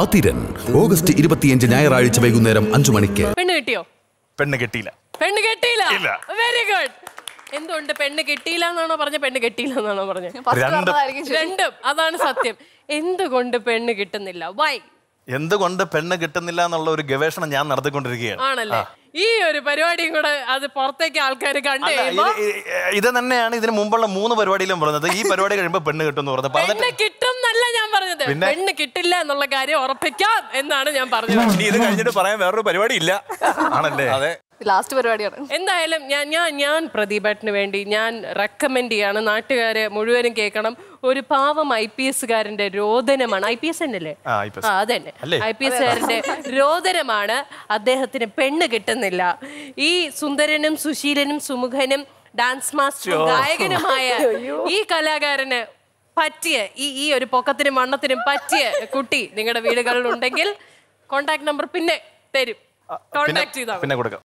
Athiran August ഇരുപത്തിയഞ്ച് ഞായറാഴ്ച വൈകുന്നേരം അഞ്ചു മണിക്ക് പെണ്ണ് കിട്ടിയോ പെണ്ണ് കിട്ടിയില്ല പെണ്ണ് കിട്ടിയില്ല വെരി ഗുഡ് എന്തുകൊണ്ട് പെണ്ണ് കിട്ടിയില്ല എന്നാണോ പറഞ്ഞ പെണ്ണ് കിട്ടിയില്ല എന്നാണോ പറഞ്ഞ രണ്ടും അതാണ് സത്യം എന്തുകൊണ്ട് പെണ്ണ് കിട്ടുന്നില്ല വൈ എന്തുകൊണ്ട് പെണ്ണ് കിട്ടുന്നില്ല എന്നുള്ള ഒരു ഗവേഷണം ഞാൻ നടത്തിക്കൊണ്ടിരിക്കുകയാണ് ആണല്ലേ ഈ ഒരു പരിപാടിയും കൂടെ അത് പുറത്തേക്ക് ആൾക്കാർ കണ്ടു ഇത് തന്നെയാണ് ഇതിന് മുമ്പുള്ള മൂന്ന് പരിപാടിയിലും പറഞ്ഞത് ഈ പരിപാടി കഴിയുമ്പോൾ പെണ്ണ് കിട്ടും എന്ന് പറഞ്ഞത് പെണ്ണ് കിട്ടില്ല എന്നുള്ള കാര്യം ഉറപ്പിക്കാം എന്നാണ് ഞാൻ പറഞ്ഞത് ഇനി ഇത് കഴിഞ്ഞിട്ട് പറയാൻ വേറൊരു പരിപാടി ഇല്ല ആണല്ലേ അതെ ലാസ്റ്റ് പരിപാടിയാണ് എന്തായാലും ഞാൻ ഞാൻ ഞാൻ പ്രദീപേട്ടന് വേണ്ടി ഞാൻ റെക്കമെൻഡ് ചെയ്യാണ് നാട്ടുകാരെ മുഴുവനും കേൾക്കണം ഒരു പാവം ഐ പി എസ്സുകാരന്റെ രോദനമാണ് ഐ പി എസ് തന്നെയല്ലേ അതെ ഐ പി എസ്സുകാരന്റെ രോദനമാണ് അദ്ദേഹത്തിന് പെണ്ണ് കിട്ടുന്നില്ല ഈ സുന്ദരനും സുശീലനും സുമുഖനും ഡാൻസ് മാസ്റ്ററും ഗായകനുമായ ഈ കലാകാരന് പറ്റിയ ഈ ഈ ഒരു പൊക്കത്തിനും വണ്ണത്തിനും പറ്റിയ കുട്ടി നിങ്ങളുടെ വീടുകളിൽ ഉണ്ടെങ്കിൽ കോണ്ടാക്ട് നമ്പർ പിന്നെ തരും കോണ്ടാക്ട് ചെയ്താൽ പിന്നെ കൊടുക്കാം